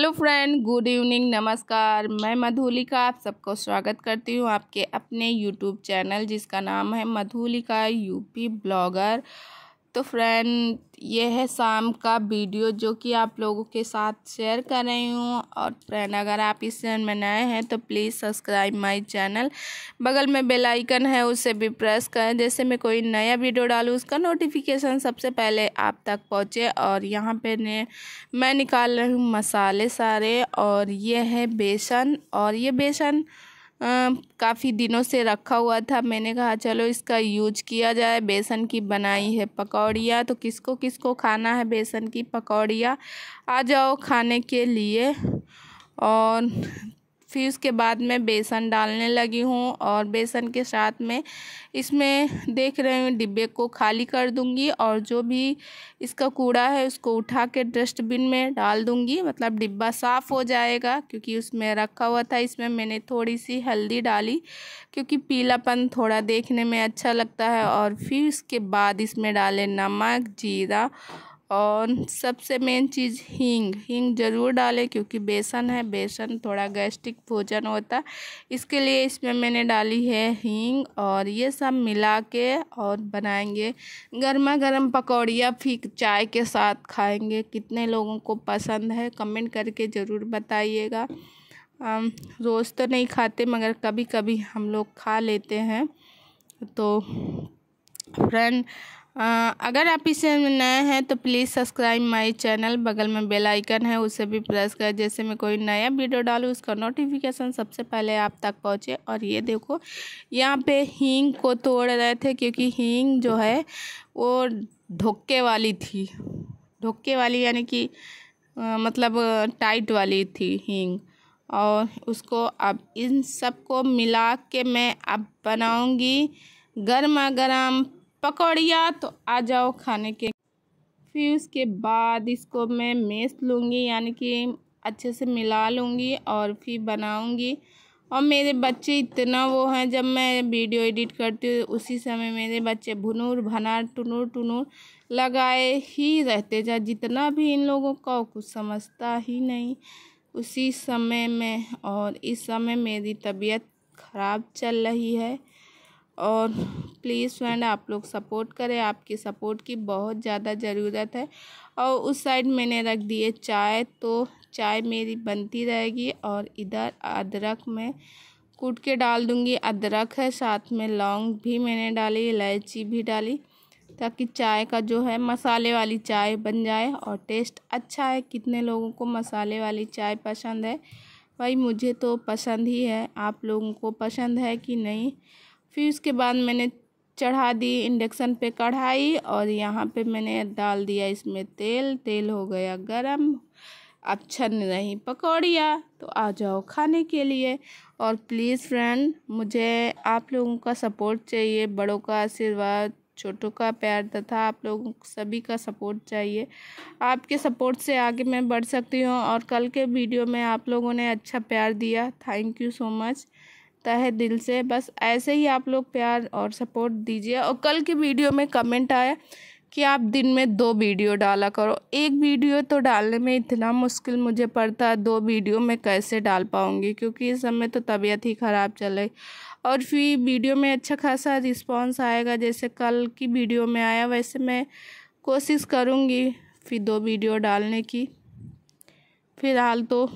hello friend good evening नमस्कार मैं मधुलिका आप सबको स्वागत करती हूँ आपके अपने यूट्यूब चैनल जिसका नाम है मधुलिका यूपी ब्लॉगर तो फ्रेंड ये है शाम का वीडियो जो कि आप लोगों के साथ शेयर कर रही हूँ और फ्रेंड अगर आप इस चैनल में नए हैं तो प्लीज़ सब्सक्राइब माय चैनल बगल में बेल आइकन है उसे भी प्रेस करें जैसे मैं कोई नया वीडियो डालूँ उसका नोटिफिकेशन सबसे पहले आप तक पहुँचे और यहाँ पर मैं निकाल रही हूँ मसाले सारे और ये है बेसन और ये बेसन काफ़ी दिनों से रखा हुआ था मैंने कहा चलो इसका यूज किया जाए बेसन की बनाई है पकौड़ियाँ तो किसको किसको खाना है बेसन की पकौड़ियाँ आ जाओ खाने के लिए और फिर उसके बाद मैं बेसन डालने लगी हूँ और बेसन के साथ में इसमें देख रही हूँ डिब्बे को खाली कर दूँगी और जो भी इसका कूड़ा है उसको उठा के डस्टबिन में डाल दूँगी मतलब डिब्बा साफ़ हो जाएगा क्योंकि उसमें रखा हुआ था इसमें मैंने थोड़ी सी हल्दी डाली क्योंकि पीलापन थोड़ा देखने में अच्छा लगता है और फिर उसके बाद इसमें डाले नमक जीरा और सबसे मेन चीज़ हींग हींग ज़रूर डालें क्योंकि बेसन है बेसन थोड़ा गैस्ट्रिक भोजन होता इसके लिए इसमें मैंने डाली है हींग और ये सब मिला के और बनाएंगे गर्मा गर्म पकौड़िया फिर चाय के साथ खाएंगे कितने लोगों को पसंद है कमेंट करके ज़रूर बताइएगा रोज़ तो नहीं खाते मगर कभी कभी हम लोग खा लेते हैं तो फ्रेंड अगर आप इस चैनल में नए हैं तो प्लीज़ सब्सक्राइब माय चैनल बगल में बेल आइकन है उसे भी प्रेस करें जैसे मैं कोई नया वीडियो डालूँ उसका नोटिफिकेशन सबसे पहले आप तक पहुँचे और ये देखो यहाँ पे हींग को तोड़ रहे थे क्योंकि हींग जो है वो ढोके वाली थी ढोके वाली यानी कि मतलब टाइट वाली थी हींग और उसको अब इन सबको मिला के मैं अब बनाऊँगी गर्मा गर्म पकौड़िया तो आ जाओ खाने के फिर उसके बाद इसको मैं मेस लूँगी यानी कि अच्छे से मिला लूँगी और फिर बनाऊँगी और मेरे बच्चे इतना वो हैं जब मैं वीडियो एडिट करती हूँ उसी समय मेरे बच्चे भुनूर भनार टनूर टनूर लगाए ही रहते जा जितना भी इन लोगों का कुछ समझता ही नहीं उसी समय में और इस समय मेरी तबीयत ख़राब चल रही है और प्लीज़ फ्रेंड आप लोग सपोर्ट करें आपकी सपोर्ट की बहुत ज़्यादा ज़रूरत है और उस साइड मैंने रख दिए चाय तो चाय मेरी बनती रहेगी और इधर अदरक में कूट के डाल दूँगी अदरक है साथ में लौंग भी मैंने डाली इलायची भी डाली ताकि चाय का जो है मसाले वाली चाय बन जाए और टेस्ट अच्छा है कितने लोगों को मसाले वाली चाय पसंद है भाई मुझे तो पसंद ही है आप लोगों को पसंद है कि नहीं फिर उसके बाद मैंने चढ़ा दी इंडक्शन पे कढ़ाई और यहाँ पे मैंने डाल दिया इसमें तेल तेल हो गया गरम अब छन रही पकौड़िया तो आ जाओ खाने के लिए और प्लीज़ फ्रेंड मुझे आप लोगों का सपोर्ट चाहिए बड़ों का आशीर्वाद छोटों का प्यार तथा आप लोगों सभी का सपोर्ट चाहिए आपके सपोर्ट से आगे मैं बढ़ सकती हूँ और कल के वीडियो में आप लोगों ने अच्छा प्यार दिया थैंक यू सो मच तहे दिल से बस ऐसे ही आप लोग प्यार और सपोर्ट दीजिए और कल की वीडियो में कमेंट आया कि आप दिन में दो वीडियो डाला करो एक वीडियो तो डालने में इतना मुश्किल मुझे पड़ता है दो वीडियो मैं कैसे डाल पाऊँगी क्योंकि इस समय तो तबीयत ही ख़राब चले और फिर वीडियो में अच्छा खासा रिस्पॉन्स आएगा जैसे कल की वीडियो में आया वैसे मैं कोशिश करूँगी फिर दो वीडियो डालने की फिलहाल तो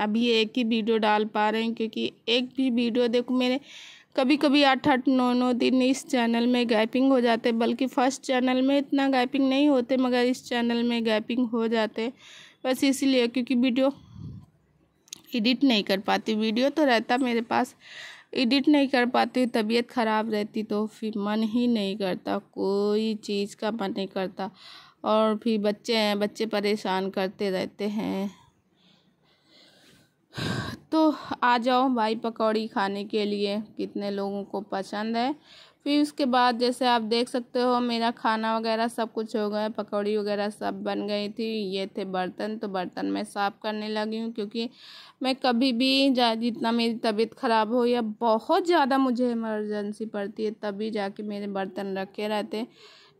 अभी एक ही वीडियो डाल पा रहे हैं क्योंकि एक भी वीडियो देखो मेरे कभी कभी आठ आठ नौ नौ दिन इस चैनल में गैपिंग हो जाते बल्कि फ़र्स्ट चैनल में इतना गैपिंग नहीं होते मगर इस चैनल में गैपिंग हो जाते बस इसीलिए क्योंकि वीडियो एडिट नहीं कर पाती वीडियो तो रहता मेरे पास एडिट नहीं कर पाती तबीयत ख़राब रहती तो फिर मन ही नहीं करता कोई चीज़ का मन नहीं करता और फिर बच्चे हैं बच्चे परेशान करते रहते हैं तो आ जाओ भाई पकौड़ी खाने के लिए कितने लोगों को पसंद है फिर उसके बाद जैसे आप देख सकते हो मेरा खाना वगैरह सब कुछ हो गया पकौड़ी वगैरह सब बन गई थी ये थे बर्तन तो बर्तन मैं साफ़ करने लगी हूँ क्योंकि मैं कभी भी जा जितना मेरी तबीयत ख़राब हो या बहुत ज़्यादा मुझे इमरजेंसी पड़ती है तभी जाके मेरे बर्तन रखे रहते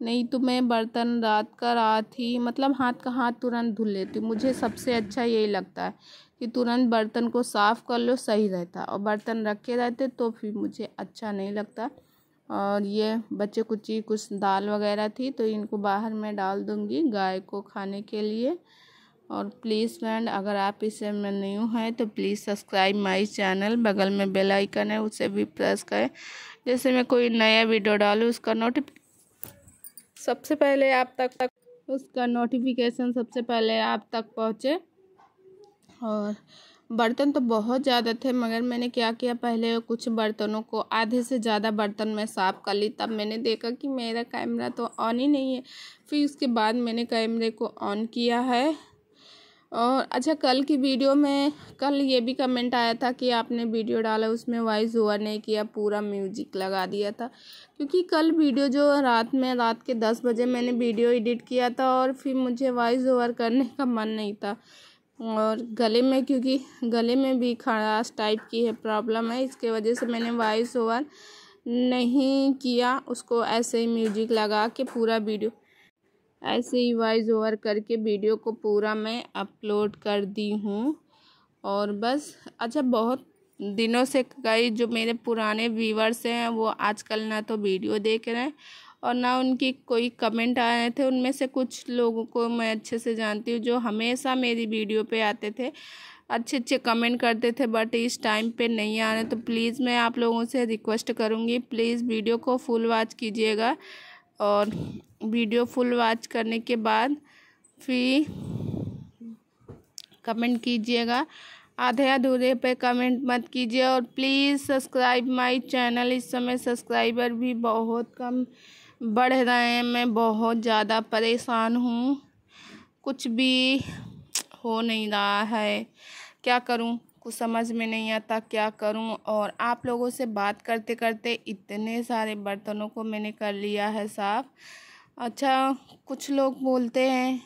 नहीं तो मैं बर्तन रात का रात ही मतलब हाथ का हाथ तुरंत धुल लेती हूँ मुझे सबसे अच्छा यही लगता है कि तुरंत बर्तन को साफ़ कर लो सही रहता और बर्तन रखे रहते तो फिर मुझे अच्छा नहीं लगता और ये बच्चे कुछ ही कुछ दाल वगैरह थी तो इनको बाहर मैं डाल दूँगी गाय को खाने के लिए और प्लीज़ फ्रेंड अगर आप इससे में न्यू हैं तो प्लीज़ सब्सक्राइब माय चैनल बगल में बेल आइकन है उसे भी प्रेस करें जैसे मैं कोई नया वीडियो डालूँ उसका नोटिफ सबसे पहले आप तक तक उसका नोटिफिकेशन सबसे पहले आप तक पहुँचे और बर्तन तो बहुत ज़्यादा थे मगर मैंने क्या किया पहले कुछ बर्तनों को आधे से ज़्यादा बर्तन मैं साफ़ कर ली तब मैंने देखा कि मेरा कैमरा तो ऑन ही नहीं है फिर उसके बाद मैंने कैमरे को ऑन किया है और अच्छा कल की वीडियो में कल ये भी कमेंट आया था कि आपने वीडियो डाला उसमें वॉइस ओवर नहीं किया पूरा म्यूजिक लगा दिया था क्योंकि कल वीडियो जो रात में रात के दस बजे मैंने वीडियो एडिट किया था और फिर मुझे वॉइस ओवर करने का मन नहीं था और गले में क्योंकि गले में भी खराश टाइप की है प्रॉब्लम है इसके वजह से मैंने वॉइस ओवर नहीं किया उसको ऐसे ही म्यूजिक लगा के पूरा वीडियो ऐसे ही वॉइस ओवर करके वीडियो को पूरा मैं अपलोड कर दी हूँ और बस अच्छा बहुत दिनों से कई जो मेरे पुराने व्यूवर्स हैं वो आजकल ना तो वीडियो देख रहे हैं और ना उनकी कोई कमेंट आए थे उनमें से कुछ लोगों को मैं अच्छे से जानती हूँ जो हमेशा मेरी वीडियो पे आते थे अच्छे अच्छे कमेंट करते थे बट इस टाइम पे नहीं आ रहे तो प्लीज़ मैं आप लोगों से रिक्वेस्ट करूँगी प्लीज़ वीडियो को फुल वॉच कीजिएगा और वीडियो फुल वॉच करने के बाद फिर कमेंट कीजिएगा आधे अधूरे पे कमेंट मत कीजिए और प्लीज़ सब्सक्राइब माय चैनल इस समय सब्सक्राइबर भी बहुत कम बढ़ रहे हैं मैं बहुत ज़्यादा परेशान हूँ कुछ भी हो नहीं रहा है क्या करूँ कुछ समझ में नहीं आता क्या करूँ और आप लोगों से बात करते करते इतने सारे बर्तनों को मैंने कर लिया है साफ़ अच्छा कुछ लोग बोलते हैं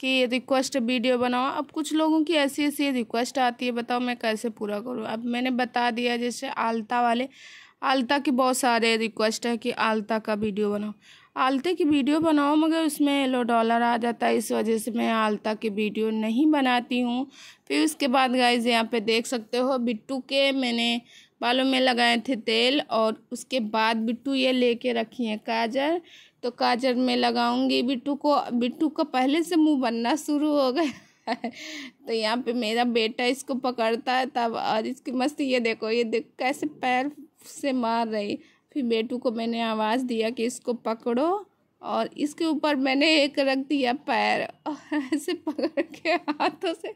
कि रिक्वेस्ट वीडियो बनाओ अब कुछ लोगों की ऐसी ऐसी रिक्वेस्ट आती है बताओ मैं कैसे पूरा करूँ अब मैंने बता दिया जैसे आलता वाले आलता की बहुत सारे रिक्वेस्ट है कि आलता का वीडियो बनाओ आलते की वीडियो बनाओ मगर उसमें येलो डॉलर आ जाता है इस वजह से मैं आलता की वीडियो नहीं बनाती हूँ फिर उसके बाद गाइज यहाँ पे देख सकते हो बिट्टू के मैंने बालों में लगाए थे तेल और उसके बाद बिट्टू ये लेके रखी है काजर तो काजर में लगाऊंगी बिट्टू को बिट्टू का पहले से मुंह बनना शुरू हो गया तो यहाँ पे मेरा बेटा इसको पकड़ता है तब और इसकी मस्ती ये देखो ये देखो कैसे पैर से मार रही फिर बेटू को मैंने आवाज़ दिया कि इसको पकड़ो और इसके ऊपर मैंने एक रख दिया पैर और ऐसे पकड़ के हाथों से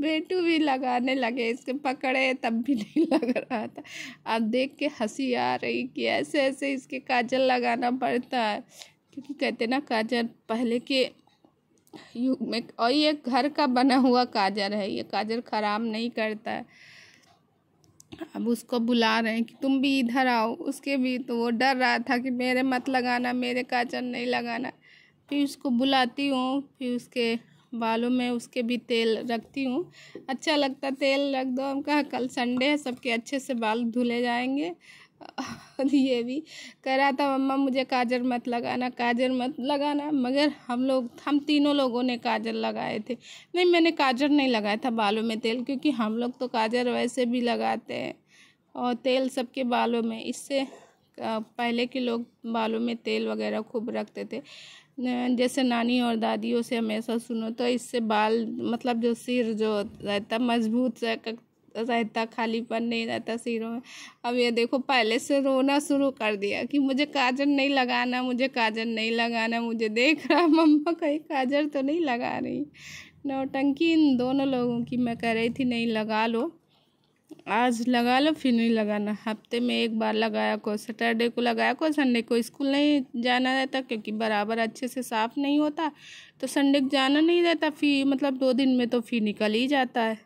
बेटू भी लगाने लगे इसके पकड़े तब भी नहीं लग रहा था अब देख के हंसी आ रही कि ऐसे ऐसे इसके काजल लगाना पड़ता है क्योंकि कहते ना काजल पहले के युग में और ये घर का बना हुआ काजल है ये काजल ख़राब नहीं करता है अब उसको बुला रहे हैं कि तुम भी इधर आओ उसके भी तो वो डर रहा था कि मेरे मत लगाना मेरे काजल नहीं लगाना फिर उसको बुलाती हूँ फिर उसके बालों में उसके भी तेल रखती हूँ अच्छा लगता तेल रख दो हम कहा कल संडे है सबके अच्छे से बाल धुले जाएंगे ये भी कह रहा था मम्मा मुझे काजर मत लगाना काजर मत लगाना मगर हम लोग हम तीनों लोगों ने काजर लगाए थे नहीं मैंने काजर नहीं लगाया था बालों में तेल क्योंकि हम लोग तो काजर वैसे भी लगाते हैं और तेल सबके बालों में इससे पहले के लोग बालों में तेल वगैरह खूब रखते थे जैसे नानी और दादियों से हमेशा सुनो तो इससे बाल मतलब जो सिर जो रहता मजबूत रहता खालीपन नहीं रहता सिरों में अब ये देखो पहले से रोना शुरू कर दिया कि मुझे काजल नहीं लगाना मुझे काजल नहीं लगाना मुझे देख रहा मम्मा कहीं काजल तो नहीं लगा रही नौटंकी इन दोनों लोगों की मैं कह रही थी नहीं लगा लो आज लगा लो फिर नहीं लगाना हफ्ते में एक बार लगाया को सैटरडे को लगाया को संडे को स्कूल नहीं जाना रहता क्योंकि बराबर अच्छे से साफ़ नहीं होता तो संडे को जाना नहीं रहता फिर मतलब दो दिन में तो फिर निकल ही जाता है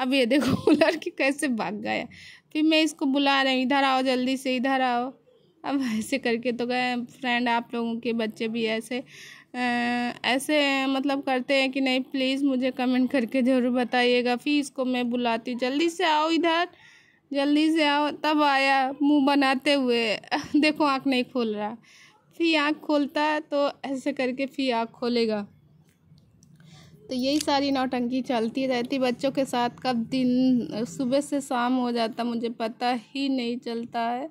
अब ये देखो लड़की कैसे भाग गया फिर मैं इसको बुला रही हूँ इधर आओ जल्दी से इधर आओ अब ऐसे करके तो गए फ्रेंड आप लोगों के बच्चे भी ऐसे ऐसे मतलब करते हैं कि नहीं प्लीज़ मुझे कमेंट करके ज़रूर बताइएगा फिर इसको मैं बुलाती हूँ जल्दी से आओ इधर जल्दी से आओ तब आया मुंह बनाते हुए देखो आँख नहीं खोल रहा फिर आँख खोलता है तो ऐसे करके फिर आँख खोलेगा तो यही सारी नौटंकी चलती रहती बच्चों के साथ कब दिन सुबह से शाम हो जाता मुझे पता ही नहीं चलता है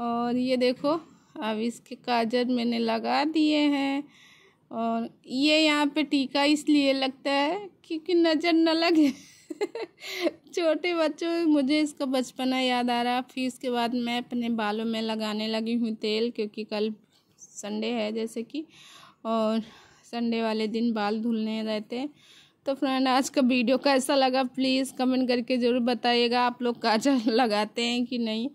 और ये देखो अब इसके काजर मैंने लगा दिए हैं और ये यहाँ पे टीका इसलिए लगता है क्योंकि नज़र न लगे छोटे बच्चों मुझे इसका बचपना याद आ रहा फिर इसके बाद मैं अपने बालों में लगाने लगी हूँ तेल क्योंकि कल संडे है जैसे कि और संडे वाले दिन बाल धुलने रहते तो फ्रेंड आज का वीडियो कैसा लगा प्लीज़ कमेंट करके ज़रूर बताइएगा आप लोग काजल लगाते हैं कि नहीं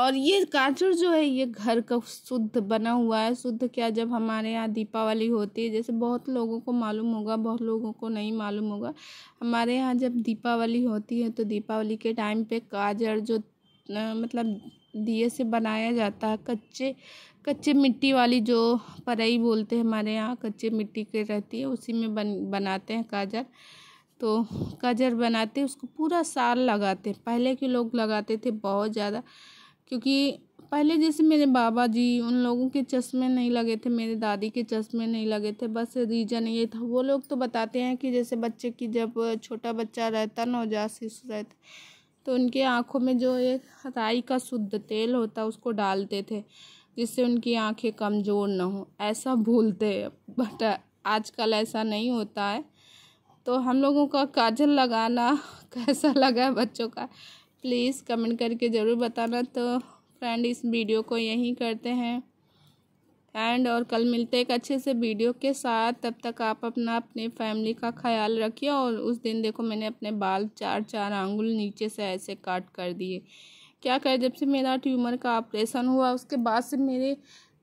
और ये काजल जो है ये घर का शुद्ध बना हुआ है शुद्ध क्या जब हमारे यहाँ दीपावली होती है जैसे बहुत लोगों को मालूम होगा बहुत लोगों को नहीं मालूम होगा हमारे यहाँ जब दीपावली होती है तो दीपावली के टाइम पर काजल जो मतलब दिए से बनाया जाता है कच्चे कच्चे मिट्टी वाली जो परई बोलते हैं हमारे यहाँ कच्चे मिट्टी के रहती है उसी में बन बनाते हैं काजर तो काजर बनाते उसको पूरा साल लगाते पहले के लोग लगाते थे बहुत ज़्यादा क्योंकि पहले जैसे मेरे बाबा जी उन लोगों के चश्मे नहीं लगे थे मेरे दादी के चश्मे नहीं लगे थे बस रीजन ये था वो लोग तो बताते हैं कि जैसे बच्चे की जब छोटा बच्चा रहता नवजात शिशु रहता तो उनके आँखों में जो एक राई का शुद्ध तेल होता उसको डालते थे जिससे उनकी आंखें कमज़ोर ना हो ऐसा भूलते हैं बट uh, आजकल ऐसा नहीं होता है तो हम लोगों का काजल लगाना कैसा लगा है बच्चों का प्लीज़ कमेंट करके ज़रूर बताना तो फ्रेंड इस वीडियो को यहीं करते हैं एंड और कल मिलते एक अच्छे से वीडियो के साथ तब तक आप अपना अपने फैमिली का ख्याल रखिए और उस दिन देखो मैंने अपने बाल चार चार आंगुल नीचे से ऐसे काट कर दिए क्या करें जब से मेरा ट्यूमर का ऑपरेशन हुआ उसके बाद से मेरे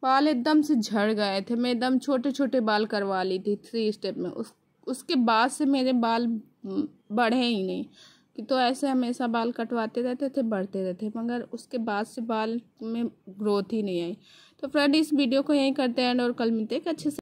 बाल एकदम से झड़ गए थे मैं एकदम छोटे छोटे बाल करवा ली थी थ्री स्टेप में उस उसके बाद से मेरे बाल बढ़े ही नहीं कि तो ऐसे हमेशा बाल कटवाते रहते थे बढ़ते रहते मगर उसके बाद से बाल में ग्रोथ ही नहीं आई तो फ्रेंड इस वीडियो को यहीं करते हैं और कल मिलते हैं अच्छे से